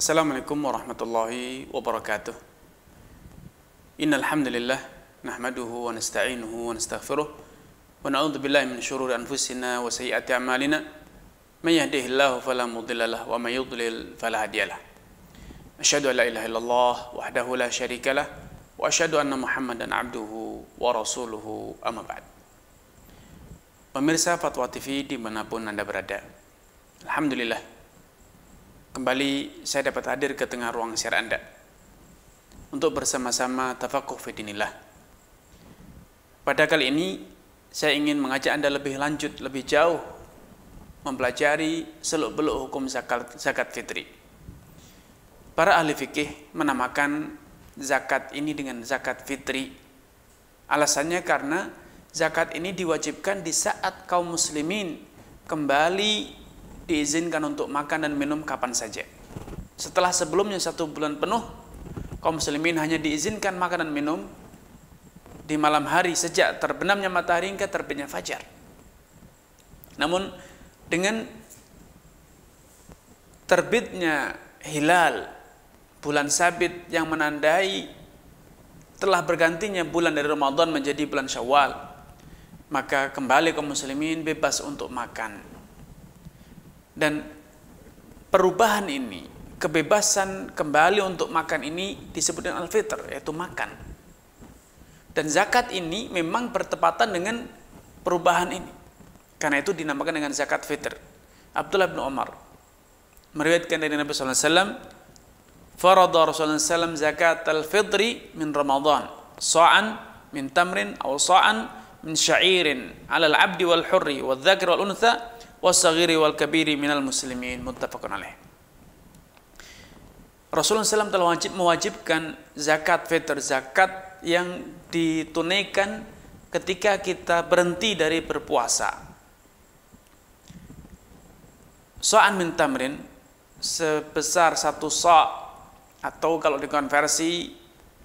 السلام عليكم ورحمة الله وبركاته إن الحمد لله نحمده ونستعينه ونستغفره ونعوذ بالله من شرور أنفسنا وسيئات أعمالنا من يهده الله فلا مضل له ومن يضلل فلا هادي له أشهد أن لا إله إلا الله وحده لا شريك له وأشهد أن محمدا عبده ورسوله أما بعد Pemirsa Fatwa TV dimanapun Anda berada Alhamdulillah Kembali saya dapat hadir ke tengah ruang siar Anda untuk bersama-sama tafakuh fidinillah. Pada kali ini, saya ingin mengajak Anda lebih lanjut, lebih jauh mempelajari seluk-beluk hukum zakat, zakat fitri. Para ahli fikih menamakan zakat ini dengan zakat fitri. Alasannya karena zakat ini diwajibkan di saat kaum muslimin kembali diizinkan untuk makan dan minum kapan saja. Setelah sebelumnya satu bulan penuh, kaum muslimin hanya diizinkan makan dan minum di malam hari sejak terbenamnya matahari hingga terbitnya fajar. Namun dengan terbitnya hilal bulan sabit yang menandai telah bergantinya bulan dari Ramadan menjadi bulan Syawal maka kembali kaum muslimin bebas untuk makan dan perubahan ini, kebebasan kembali untuk makan ini disebut dengan al-fitr, yaitu makan. Dan zakat ini memang bertepatan dengan perubahan ini. Karena itu dinamakan dengan zakat fitr. Abdullah bin Umar meriwayatkan dari Nabi sallallahu alaihi wasallam, Rasulullah sallallahu zakat al-fitri min Ramadhan, sa'an min tamrin atau sa'an min sya'irin 'ala al-'abdi wal hurri wal zakir wal untha Wasagiri wal kabiri minal muslimin muttafaqun alaih. Rasulullah SAW telah wajib mewajibkan zakat fitr, zakat yang ditunaikan ketika kita berhenti dari berpuasa. So'an min tamrin sebesar satu so' atau kalau dikonversi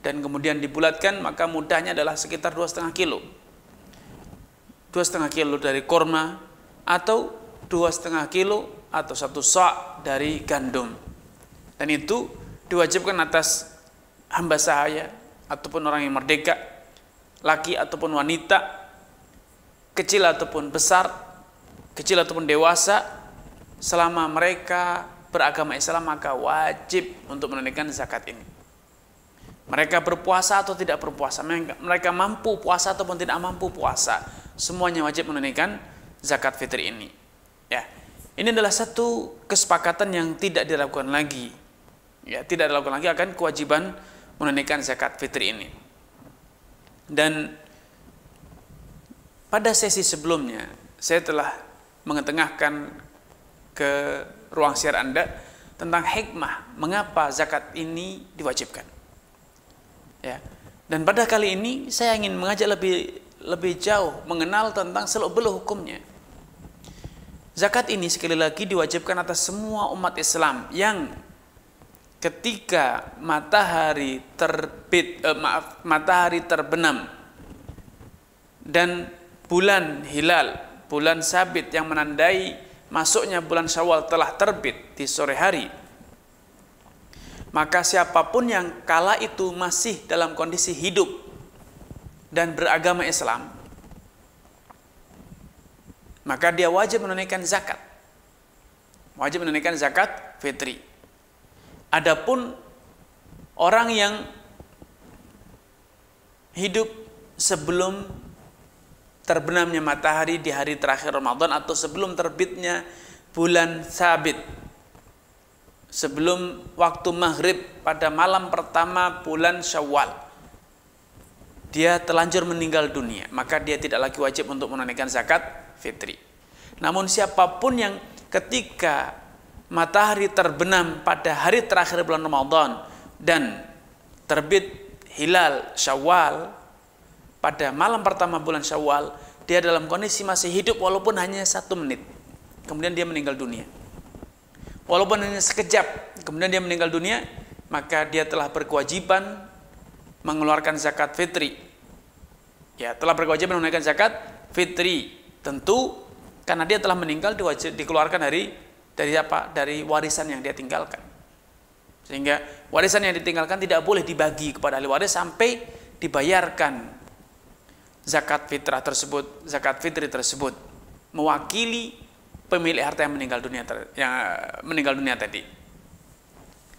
dan kemudian dibulatkan maka mudahnya adalah sekitar dua setengah kilo. Dua setengah kilo dari korma atau dua setengah kilo atau satu sok dari gandum. Dan itu diwajibkan atas hamba sahaya ataupun orang yang merdeka, laki ataupun wanita, kecil ataupun besar, kecil ataupun dewasa, selama mereka beragama Islam maka wajib untuk menunaikan zakat ini. Mereka berpuasa atau tidak berpuasa, mereka mampu puasa ataupun tidak mampu puasa, semuanya wajib menunaikan zakat fitri ini. Ya, ini adalah satu kesepakatan yang tidak dilakukan lagi. Ya, tidak dilakukan lagi akan kewajiban menunaikan zakat fitri ini. Dan pada sesi sebelumnya saya telah mengetengahkan ke ruang siar Anda tentang hikmah mengapa zakat ini diwajibkan. Ya. Dan pada kali ini saya ingin mengajak lebih lebih jauh mengenal tentang seluk beluk hukumnya. Zakat ini sekali lagi diwajibkan atas semua umat Islam yang ketika matahari terbit eh, maaf matahari terbenam dan bulan hilal, bulan sabit yang menandai masuknya bulan Syawal telah terbit di sore hari. Maka siapapun yang kala itu masih dalam kondisi hidup dan beragama Islam maka dia wajib menunaikan zakat. Wajib menunaikan zakat fitri. Adapun orang yang hidup sebelum terbenamnya matahari di hari terakhir Ramadan atau sebelum terbitnya bulan sabit sebelum waktu maghrib pada malam pertama bulan syawal dia telanjur meninggal dunia maka dia tidak lagi wajib untuk menunaikan zakat fitri namun siapapun yang ketika matahari terbenam pada hari terakhir bulan Ramadan dan terbit hilal Syawal pada malam pertama bulan Syawal dia dalam kondisi masih hidup walaupun hanya satu menit. Kemudian dia meninggal dunia. Walaupun hanya sekejap, kemudian dia meninggal dunia, maka dia telah berkewajiban mengeluarkan zakat fitri. Ya, telah berkewajiban menunaikan zakat fitri. Tentu karena dia telah meninggal diwajib, dikeluarkan dari dari apa? Dari warisan yang dia tinggalkan. Sehingga warisan yang ditinggalkan tidak boleh dibagi kepada ahli waris sampai dibayarkan zakat fitrah tersebut, zakat fitri tersebut mewakili pemilik harta yang meninggal dunia ter, yang eh, meninggal dunia tadi.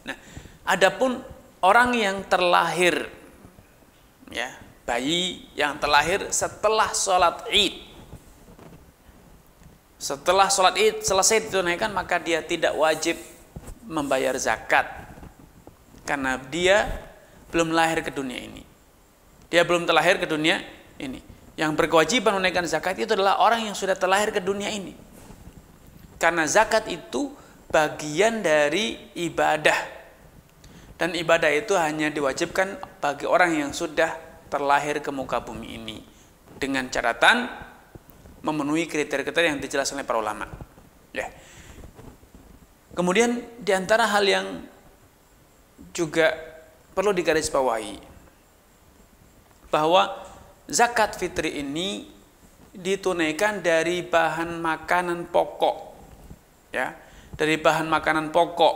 Nah, adapun orang yang terlahir ya, bayi yang terlahir setelah sholat Id setelah sholat id selesai ditunaikan maka dia tidak wajib membayar zakat karena dia belum lahir ke dunia ini. Dia belum terlahir ke dunia ini. Yang berkewajiban menunaikan zakat itu adalah orang yang sudah terlahir ke dunia ini. Karena zakat itu bagian dari ibadah. Dan ibadah itu hanya diwajibkan bagi orang yang sudah terlahir ke muka bumi ini. Dengan catatan memenuhi kriteria-kriteria yang dijelaskan oleh para ulama. Ya. Kemudian di antara hal yang juga perlu digarisbawahi bahwa zakat fitri ini ditunaikan dari bahan makanan pokok ya dari bahan makanan pokok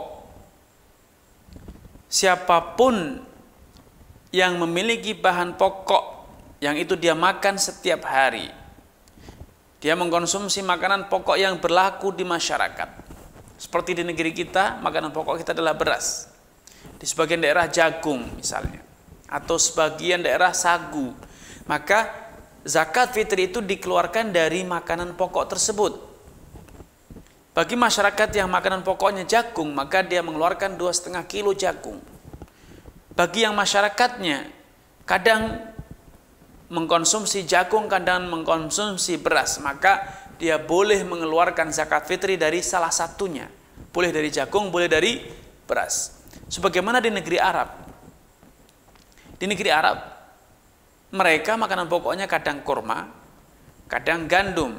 siapapun yang memiliki bahan pokok yang itu dia makan setiap hari dia mengkonsumsi makanan pokok yang berlaku di masyarakat. Seperti di negeri kita, makanan pokok kita adalah beras. Di sebagian daerah jagung misalnya. Atau sebagian daerah sagu. Maka zakat fitri itu dikeluarkan dari makanan pokok tersebut. Bagi masyarakat yang makanan pokoknya jagung, maka dia mengeluarkan 2,5 kilo jagung. Bagi yang masyarakatnya, kadang mengkonsumsi jagung kadang mengkonsumsi beras maka dia boleh mengeluarkan zakat fitri dari salah satunya boleh dari jagung boleh dari beras sebagaimana di negeri Arab di negeri Arab mereka makanan pokoknya kadang kurma kadang gandum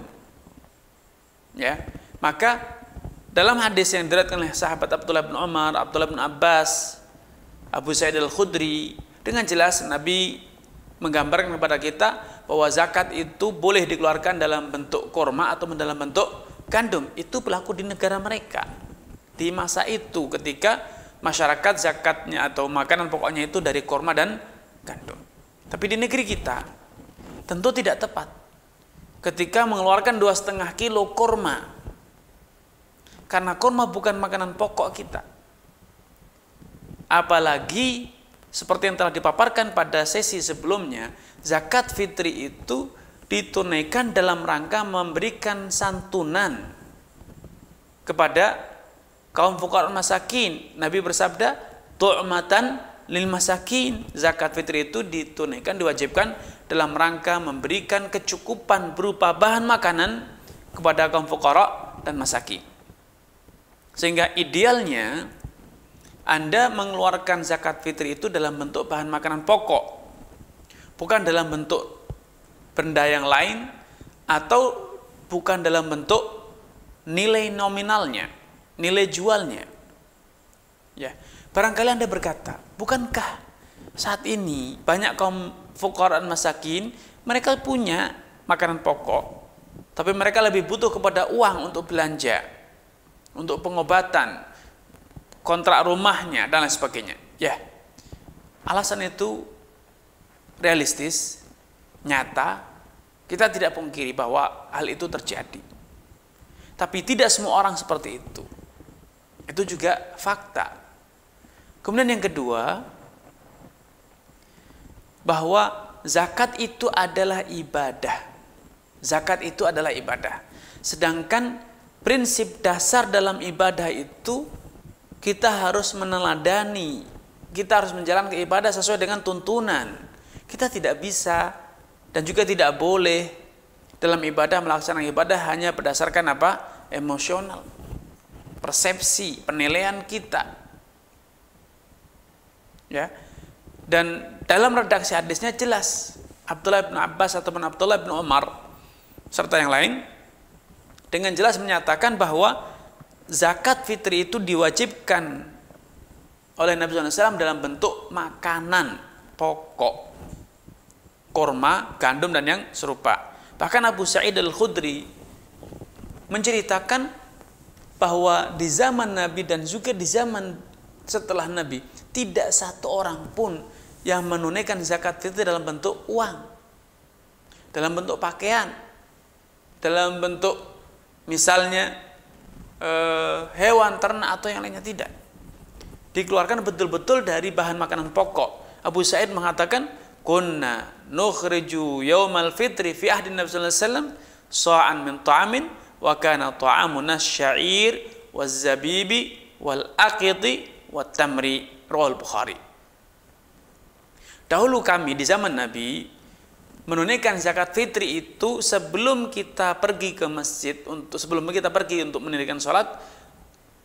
ya maka dalam hadis yang diriatkan oleh sahabat Abdullah bin Umar, Abdullah bin Abbas, Abu Sa'id al-Khudri, dengan jelas Nabi menggambarkan kepada kita bahwa zakat itu boleh dikeluarkan dalam bentuk korma atau dalam bentuk gandum. Itu berlaku di negara mereka. Di masa itu ketika masyarakat zakatnya atau makanan pokoknya itu dari korma dan gandum. Tapi di negeri kita tentu tidak tepat. Ketika mengeluarkan dua setengah kilo korma, karena korma bukan makanan pokok kita. Apalagi seperti yang telah dipaparkan pada sesi sebelumnya, zakat fitri itu ditunaikan dalam rangka memberikan santunan kepada kaum fukara masakin. Nabi bersabda, "Tu'matan lil masakin." Zakat fitri itu ditunaikan diwajibkan dalam rangka memberikan kecukupan berupa bahan makanan kepada kaum fukara dan masakin. Sehingga idealnya anda mengeluarkan zakat fitri itu dalam bentuk bahan makanan pokok, bukan dalam bentuk benda yang lain atau bukan dalam bentuk nilai nominalnya, nilai jualnya. Ya, barangkali Anda berkata, bukankah saat ini banyak kaum fukoran masakin mereka punya makanan pokok, tapi mereka lebih butuh kepada uang untuk belanja, untuk pengobatan, kontrak rumahnya dan lain sebagainya. Ya, alasan itu realistis, nyata. Kita tidak pungkiri bahwa hal itu terjadi. Tapi tidak semua orang seperti itu. Itu juga fakta. Kemudian yang kedua, bahwa zakat itu adalah ibadah. Zakat itu adalah ibadah. Sedangkan prinsip dasar dalam ibadah itu kita harus meneladani, kita harus menjalankan ibadah sesuai dengan tuntunan. Kita tidak bisa dan juga tidak boleh dalam ibadah melaksanakan ibadah hanya berdasarkan apa? emosional. Persepsi, penilaian kita. Ya. Dan dalam redaksi hadisnya jelas Abdullah bin Abbas ataupun Abdullah bin Umar serta yang lain dengan jelas menyatakan bahwa zakat fitri itu diwajibkan oleh Nabi SAW dalam bentuk makanan pokok korma, gandum dan yang serupa. Bahkan Abu Sa'id al-Khudri menceritakan bahwa di zaman Nabi dan juga di zaman setelah Nabi tidak satu orang pun yang menunaikan zakat fitri dalam bentuk uang, dalam bentuk pakaian, dalam bentuk misalnya Eh, hewan ternak atau yang lainnya tidak. Dikeluarkan betul-betul dari bahan makanan pokok. Abu Said mengatakan, "Kunna nukhriju yaumal fitri fi ahdi Nabi sallallahu alaihi wasallam sa'an min ta'amin wa kana taamun asy syair zabibi wal aqiti wat tamri." Rawal Bukhari. Dahulu kami di zaman Nabi menunaikan zakat fitri itu sebelum kita pergi ke masjid untuk sebelum kita pergi untuk menunaikan sholat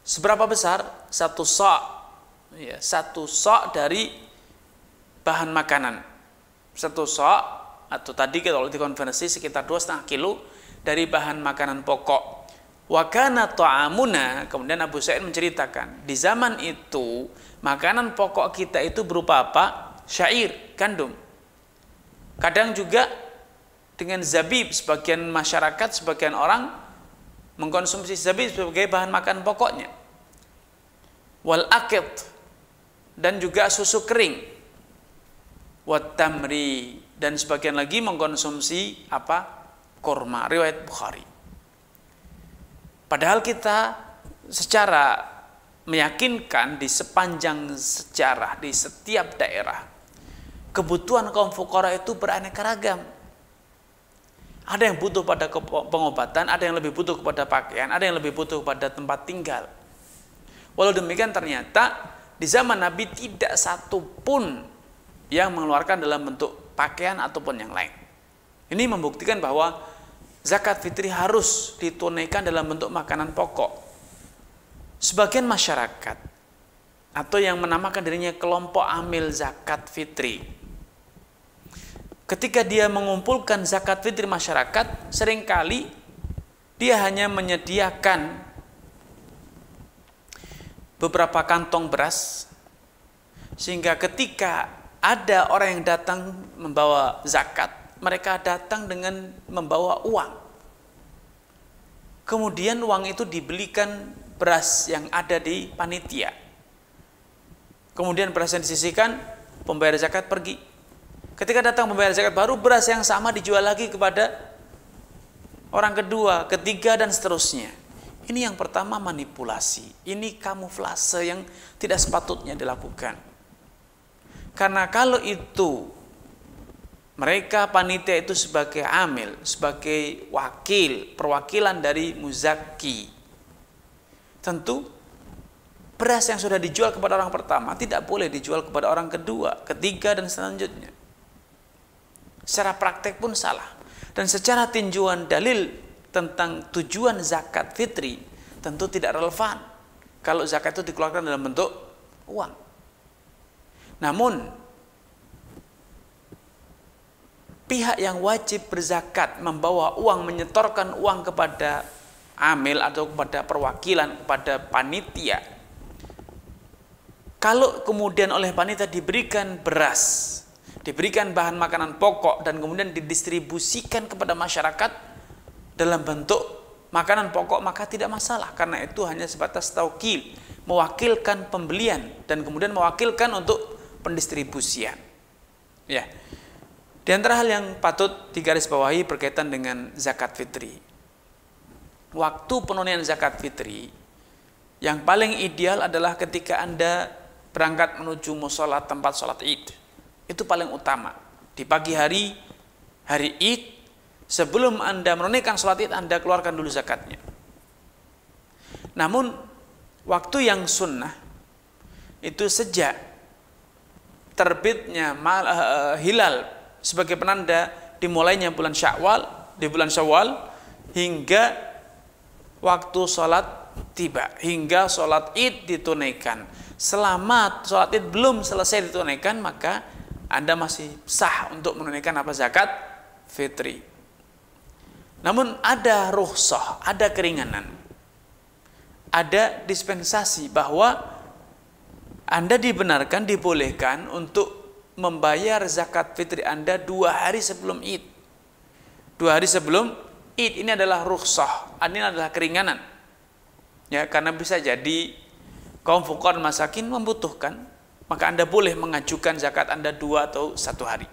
seberapa besar satu sok ya satu sok dari bahan makanan satu sok atau tadi kalau dikonversi sekitar dua setengah kilo dari bahan makanan pokok wakana ta'amuna kemudian Abu Sa'id menceritakan di zaman itu makanan pokok kita itu berupa apa syair gandum Kadang juga dengan zabib sebagian masyarakat, sebagian orang mengkonsumsi zabib sebagai bahan makan pokoknya. Wal akid dan juga susu kering. Wat tamri dan sebagian lagi mengkonsumsi apa? kurma riwayat Bukhari. Padahal kita secara meyakinkan di sepanjang sejarah di setiap daerah kebutuhan kaum fukara itu beraneka ragam. Ada yang butuh pada pengobatan, ada yang lebih butuh kepada pakaian, ada yang lebih butuh pada tempat tinggal. Walau demikian ternyata di zaman Nabi tidak satu pun yang mengeluarkan dalam bentuk pakaian ataupun yang lain. Ini membuktikan bahwa zakat fitri harus ditunaikan dalam bentuk makanan pokok. Sebagian masyarakat atau yang menamakan dirinya kelompok amil zakat fitri ketika dia mengumpulkan zakat fitri masyarakat, seringkali dia hanya menyediakan beberapa kantong beras, sehingga ketika ada orang yang datang membawa zakat, mereka datang dengan membawa uang. Kemudian uang itu dibelikan beras yang ada di panitia. Kemudian beras yang disisihkan, pembayar zakat pergi Ketika datang pembayaran zakat baru, beras yang sama dijual lagi kepada orang kedua, ketiga, dan seterusnya. Ini yang pertama manipulasi. Ini kamuflase yang tidak sepatutnya dilakukan. Karena kalau itu mereka panitia itu sebagai amil, sebagai wakil, perwakilan dari muzaki. Tentu beras yang sudah dijual kepada orang pertama tidak boleh dijual kepada orang kedua, ketiga dan selanjutnya secara praktek pun salah. Dan secara tinjuan dalil tentang tujuan zakat fitri tentu tidak relevan kalau zakat itu dikeluarkan dalam bentuk uang. Namun pihak yang wajib berzakat membawa uang menyetorkan uang kepada amil atau kepada perwakilan kepada panitia kalau kemudian oleh panitia diberikan beras diberikan bahan makanan pokok dan kemudian didistribusikan kepada masyarakat dalam bentuk makanan pokok maka tidak masalah karena itu hanya sebatas taukil mewakilkan pembelian dan kemudian mewakilkan untuk pendistribusian ya di antara hal yang patut digarisbawahi berkaitan dengan zakat fitri waktu penunaian zakat fitri yang paling ideal adalah ketika anda berangkat menuju musola tempat sholat id itu paling utama. Di pagi hari, hari Id, sebelum Anda menunaikan sholat Id, Anda keluarkan dulu zakatnya. Namun, waktu yang sunnah itu sejak terbitnya mal, eh, eh, hilal sebagai penanda dimulainya bulan Syawal, di bulan Syawal hingga waktu sholat tiba, hingga sholat Id ditunaikan. Selama sholat Id belum selesai ditunaikan, maka anda masih sah untuk menunaikan apa zakat fitri. Namun ada ruhsah, ada keringanan. Ada dispensasi bahwa Anda dibenarkan, dibolehkan untuk membayar zakat fitri Anda dua hari sebelum id. Dua hari sebelum id ini adalah ruhsah, ini adalah keringanan. Ya, karena bisa jadi kaum fakir masakin membutuhkan maka Anda boleh mengajukan zakat Anda dua atau satu hari.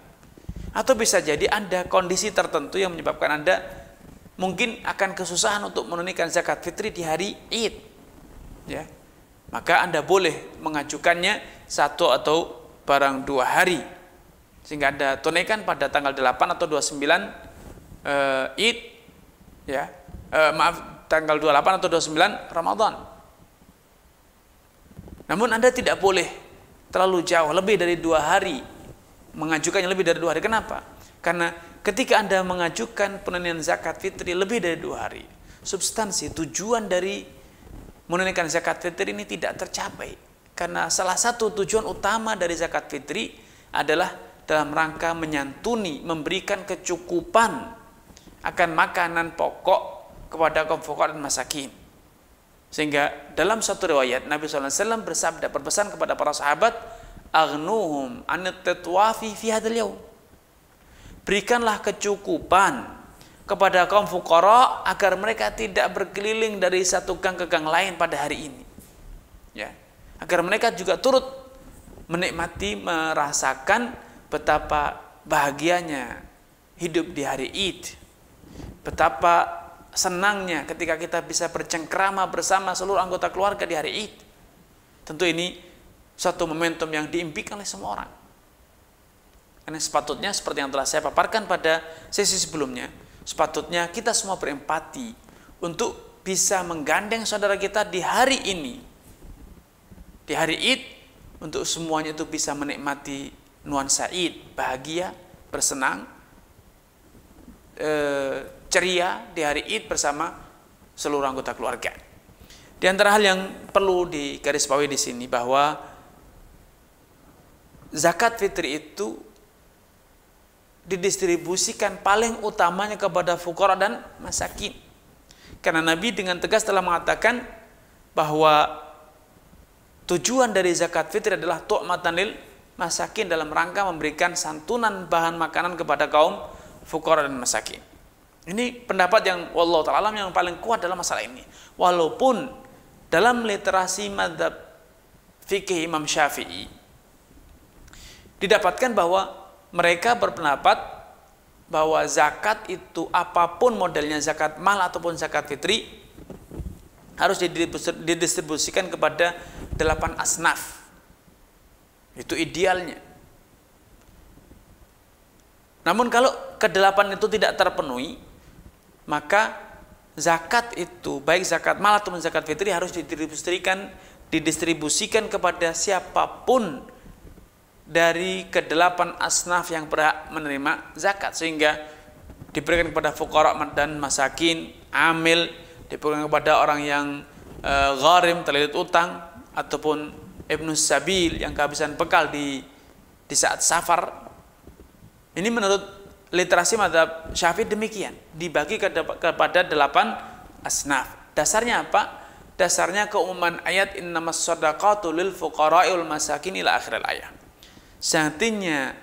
Atau bisa jadi Anda kondisi tertentu yang menyebabkan Anda mungkin akan kesusahan untuk menunaikan zakat fitri di hari Id. Ya. Maka Anda boleh mengajukannya satu atau barang dua hari. Sehingga Anda tunaikan pada tanggal 8 atau 29 uh, eh, Id ya. Uh, maaf tanggal 28 atau 29 Ramadan. Namun Anda tidak boleh terlalu jauh, lebih dari dua hari. Mengajukannya lebih dari dua hari. Kenapa? Karena ketika Anda mengajukan penunaian zakat fitri lebih dari dua hari, substansi, tujuan dari menunaikan zakat fitri ini tidak tercapai. Karena salah satu tujuan utama dari zakat fitri adalah dalam rangka menyantuni, memberikan kecukupan akan makanan pokok kepada kaum fakir dan masakin. Sehingga dalam satu riwayat Nabi SAW bersabda berpesan kepada para sahabat, "Agnuhum anit fi hadzal Berikanlah kecukupan kepada kaum fukara agar mereka tidak berkeliling dari satu gang ke gang lain pada hari ini. Ya. Agar mereka juga turut menikmati merasakan betapa bahagianya hidup di hari Id. Betapa senangnya ketika kita bisa bercengkrama bersama seluruh anggota keluarga di hari Id. Tentu ini suatu momentum yang diimpikan oleh semua orang. Karena sepatutnya seperti yang telah saya paparkan pada sesi sebelumnya, sepatutnya kita semua berempati untuk bisa menggandeng saudara kita di hari ini. Di hari Id untuk semuanya itu bisa menikmati nuansa Id, bahagia, bersenang, eh, ceria di hari Id bersama seluruh anggota keluarga. Di antara hal yang perlu digarisbawahi di sini bahwa zakat fitri itu didistribusikan paling utamanya kepada fukara dan masakin. Karena Nabi dengan tegas telah mengatakan bahwa tujuan dari zakat fitri adalah tu'matan matanil masakin dalam rangka memberikan santunan bahan makanan kepada kaum fukara dan masakin. Ini pendapat yang wallahu taala yang paling kuat dalam masalah ini. Walaupun dalam literasi madhab fikih Imam Syafi'i didapatkan bahwa mereka berpendapat bahwa zakat itu apapun modelnya zakat mal ataupun zakat fitri harus didistribusikan kepada delapan asnaf. Itu idealnya. Namun kalau kedelapan itu tidak terpenuhi, maka zakat itu baik zakat mal atau zakat fitri harus didistribusikan didistribusikan kepada siapapun dari kedelapan asnaf yang berhak menerima zakat sehingga diberikan kepada fukara dan masakin, amil, diberikan kepada orang yang e, gharim terlilit utang ataupun ibnu sabil yang kehabisan bekal di di saat safar. Ini menurut literasi madhab syafi'i demikian dibagi kepada delapan asnaf dasarnya apa dasarnya keumuman ayat innamas shadaqatu lil fuqara'i wal masakin ila akhir ayat Seartinya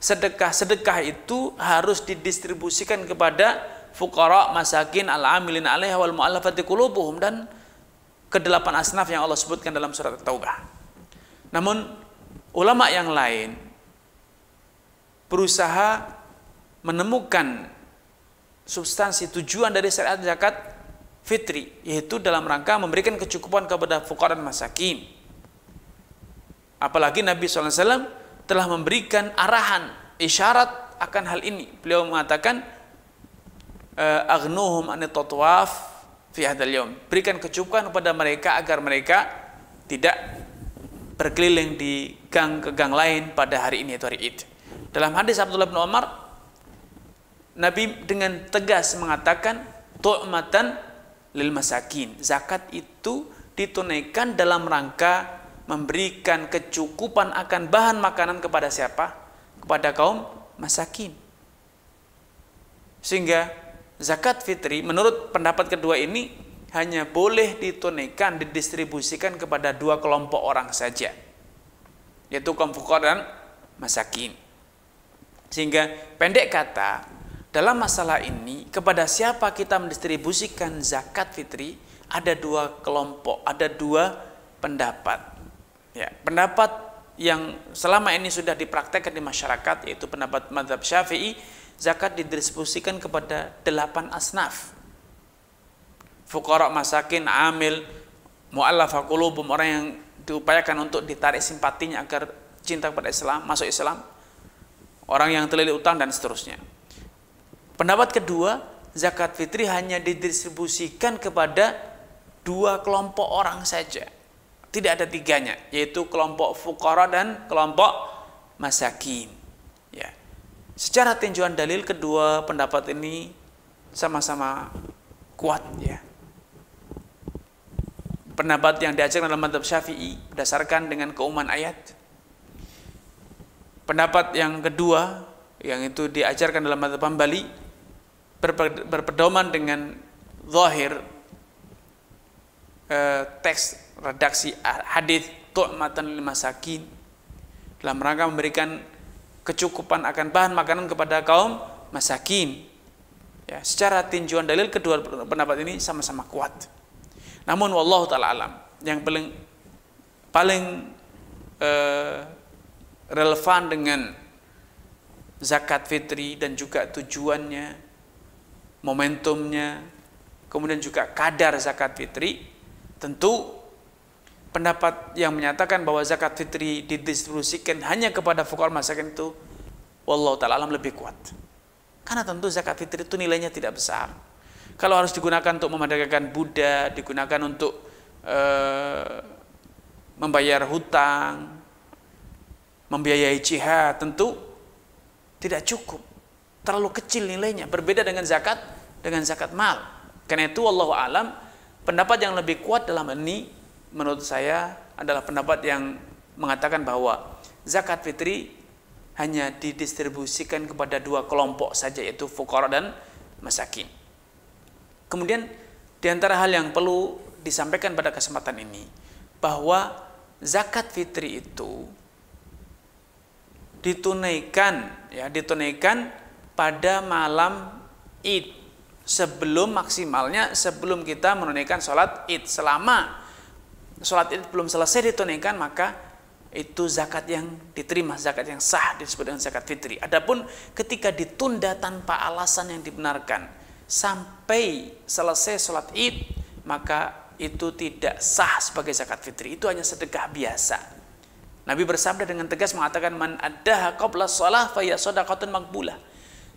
sedekah-sedekah itu harus didistribusikan kepada fuqara, masakin, al-amilin alaiha wal mu'allafati qulubuhum dan kedelapan asnaf yang Allah sebutkan dalam surat Taubah. Namun ulama yang lain berusaha menemukan substansi tujuan dari syariat zakat fitri yaitu dalam rangka memberikan kecukupan kepada fakir dan masakin. Apalagi Nabi SAW telah memberikan arahan, isyarat akan hal ini. Beliau mengatakan, eh, Agnuhum anitotwaf fi Berikan kecukupan kepada mereka agar mereka tidak berkeliling di gang ke gang lain pada hari ini atau hari itu Dalam hadis Abdullah bin Umar, Nabi dengan tegas mengatakan tu'matan lil masakin. Zakat itu ditunaikan dalam rangka memberikan kecukupan akan bahan makanan kepada siapa? Kepada kaum masakin. Sehingga zakat fitri menurut pendapat kedua ini hanya boleh ditunaikan, didistribusikan kepada dua kelompok orang saja. Yaitu kaum fukor dan masakin. Sehingga pendek kata, dalam masalah ini, kepada siapa kita mendistribusikan zakat fitri, ada dua kelompok, ada dua pendapat. Ya, pendapat yang selama ini sudah dipraktekkan di masyarakat, yaitu pendapat madhab syafi'i, zakat didistribusikan kepada delapan asnaf. Fukara masakin, amil, mu'allafa qulubum, orang yang diupayakan untuk ditarik simpatinya agar cinta kepada Islam, masuk Islam, orang yang terlilit utang dan seterusnya. Pendapat kedua, zakat fitri hanya didistribusikan kepada dua kelompok orang saja. Tidak ada tiganya, yaitu kelompok fukara dan kelompok masakin. Ya. Secara tinjauan dalil kedua pendapat ini sama-sama kuat ya. Pendapat yang diajarkan dalam madhab syafi'i berdasarkan dengan keumuman ayat pendapat yang kedua yang itu diajarkan dalam mata pembali berpedoman dengan zahir eh, teks redaksi hadis tu'matan lil masakin dalam rangka memberikan kecukupan akan bahan makanan kepada kaum masakin. Ya, secara tinjuan dalil kedua pendapat ini sama-sama kuat. Namun wallahu taala alam yang paling paling eh, relevan dengan zakat fitri dan juga tujuannya momentumnya, kemudian juga kadar zakat fitri, tentu pendapat yang menyatakan bahwa zakat fitri didistribusikan hanya kepada fakir masyarakat itu wallahu taala alam lebih kuat. Karena tentu zakat fitri itu nilainya tidak besar. Kalau harus digunakan untuk memadagakan Buddha, digunakan untuk eh, membayar hutang, membiayai jihad, tentu tidak cukup terlalu kecil nilainya berbeda dengan zakat dengan zakat mal karena itu Allah alam pendapat yang lebih kuat dalam ini menurut saya adalah pendapat yang mengatakan bahwa zakat fitri hanya didistribusikan kepada dua kelompok saja yaitu fukara dan masakin kemudian diantara hal yang perlu disampaikan pada kesempatan ini bahwa zakat fitri itu ditunaikan ya ditunaikan pada malam Id sebelum maksimalnya sebelum kita menunaikan sholat Id selama sholat Id belum selesai ditunaikan maka itu zakat yang diterima zakat yang sah disebut dengan zakat fitri. Adapun ketika ditunda tanpa alasan yang dibenarkan sampai selesai sholat Id maka itu tidak sah sebagai zakat fitri. Itu hanya sedekah biasa. Nabi bersabda dengan tegas mengatakan man adaha qabla shalah fa ya shadaqatun maqbulah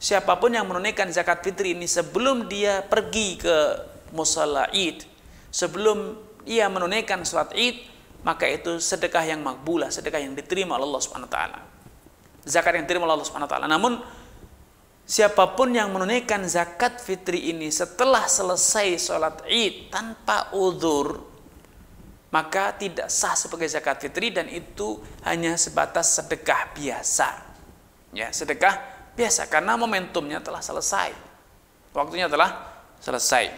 siapapun yang menunaikan zakat fitri ini sebelum dia pergi ke musala id, sebelum ia menunaikan sholat id, maka itu sedekah yang makbulah, sedekah yang diterima oleh Allah Subhanahu wa taala. Zakat yang diterima oleh Allah Subhanahu wa taala. Namun siapapun yang menunaikan zakat fitri ini setelah selesai sholat id tanpa udzur, maka tidak sah sebagai zakat fitri dan itu hanya sebatas sedekah biasa. Ya, sedekah biasa karena momentumnya telah selesai. Waktunya telah selesai.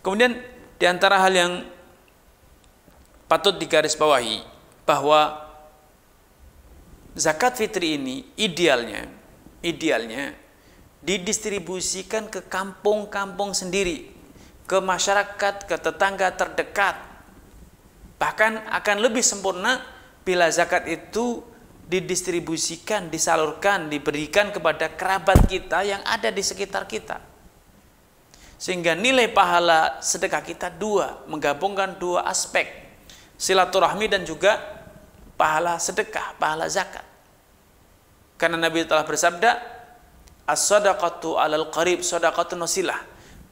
Kemudian di antara hal yang patut digarisbawahi bahwa zakat fitri ini idealnya idealnya didistribusikan ke kampung-kampung sendiri, ke masyarakat, ke tetangga terdekat. Bahkan akan lebih sempurna bila zakat itu didistribusikan, disalurkan, diberikan kepada kerabat kita yang ada di sekitar kita. Sehingga nilai pahala sedekah kita dua, menggabungkan dua aspek, silaturahmi dan juga pahala sedekah, pahala zakat. Karena Nabi telah bersabda, As-sadaqatu alal qarib, sadaqatu nasilah.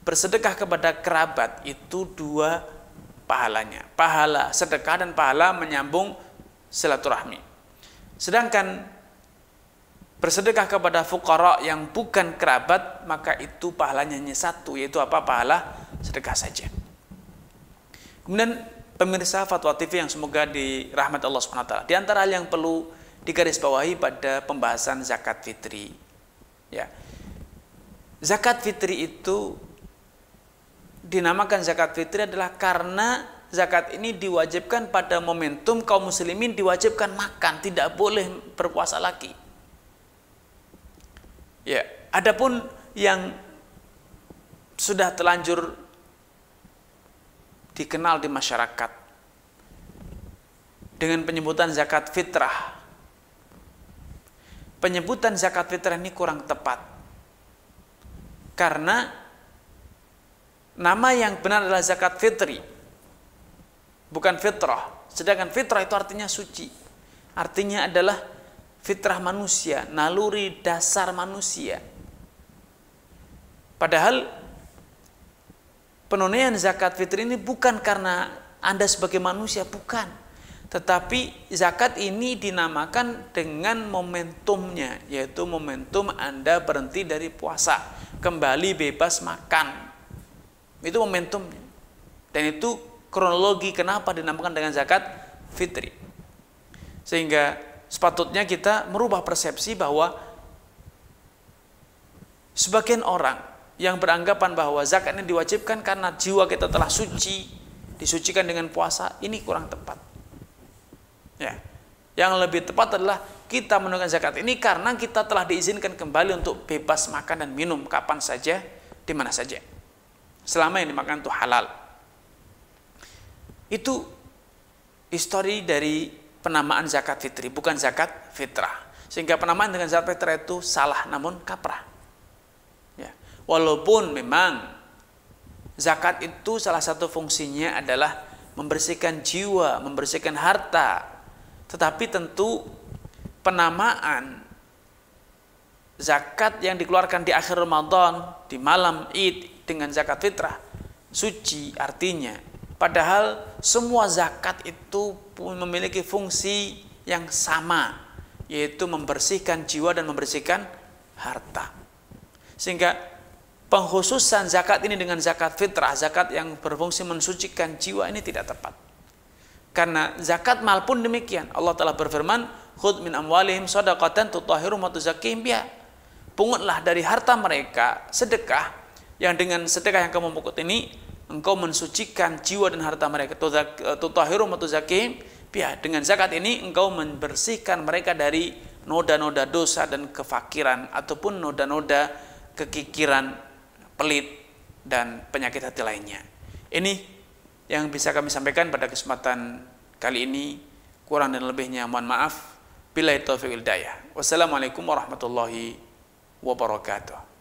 Bersedekah kepada kerabat itu dua pahalanya. Pahala sedekah dan pahala menyambung silaturahmi. Sedangkan bersedekah kepada fukara yang bukan kerabat, maka itu pahalanya hanya satu, yaitu apa? Pahala sedekah saja. Kemudian pemirsa Fatwa TV yang semoga dirahmati Allah SWT. Di antara hal yang perlu digarisbawahi pada pembahasan zakat fitri. Ya. Zakat fitri itu dinamakan zakat fitri adalah karena zakat ini diwajibkan pada momentum kaum muslimin diwajibkan makan, tidak boleh berpuasa lagi. Ya, adapun yang sudah telanjur dikenal di masyarakat dengan penyebutan zakat fitrah. Penyebutan zakat fitrah ini kurang tepat. Karena nama yang benar adalah zakat fitri bukan fitrah. Sedangkan fitrah itu artinya suci. Artinya adalah fitrah manusia, naluri dasar manusia. Padahal penunaian zakat fitri ini bukan karena Anda sebagai manusia, bukan. Tetapi zakat ini dinamakan dengan momentumnya, yaitu momentum Anda berhenti dari puasa, kembali bebas makan. Itu momentumnya. Dan itu kronologi kenapa dinamakan dengan zakat fitri. Sehingga sepatutnya kita merubah persepsi bahwa sebagian orang yang beranggapan bahwa zakat ini diwajibkan karena jiwa kita telah suci, disucikan dengan puasa, ini kurang tepat. Ya. Yang lebih tepat adalah kita menunaikan zakat ini karena kita telah diizinkan kembali untuk bebas makan dan minum kapan saja, di mana saja. Selama yang dimakan itu halal. Itu histori dari penamaan zakat fitri, bukan zakat fitrah. Sehingga penamaan dengan zakat fitrah itu salah namun kaprah. Ya. Walaupun memang zakat itu salah satu fungsinya adalah membersihkan jiwa, membersihkan harta. Tetapi tentu penamaan zakat yang dikeluarkan di akhir Ramadan, di malam Id dengan zakat fitrah suci artinya Padahal semua zakat itu memiliki fungsi yang sama, yaitu membersihkan jiwa dan membersihkan harta. Sehingga penghususan zakat ini dengan zakat fitrah, zakat yang berfungsi mensucikan jiwa ini tidak tepat. Karena zakat mal pun demikian. Allah telah berfirman, Khud min amwalihim sadaqatan Pungutlah dari harta mereka sedekah yang dengan sedekah yang kamu pungut ini engkau mensucikan jiwa dan harta mereka. E, Tutahiru matuzaki ya dengan zakat ini engkau membersihkan mereka dari noda-noda dosa dan kefakiran ataupun noda-noda kekikiran, pelit dan penyakit hati lainnya. Ini yang bisa kami sampaikan pada kesempatan kali ini. Kurang dan lebihnya mohon maaf. Bila itu hidayah. Wassalamualaikum warahmatullahi wabarakatuh.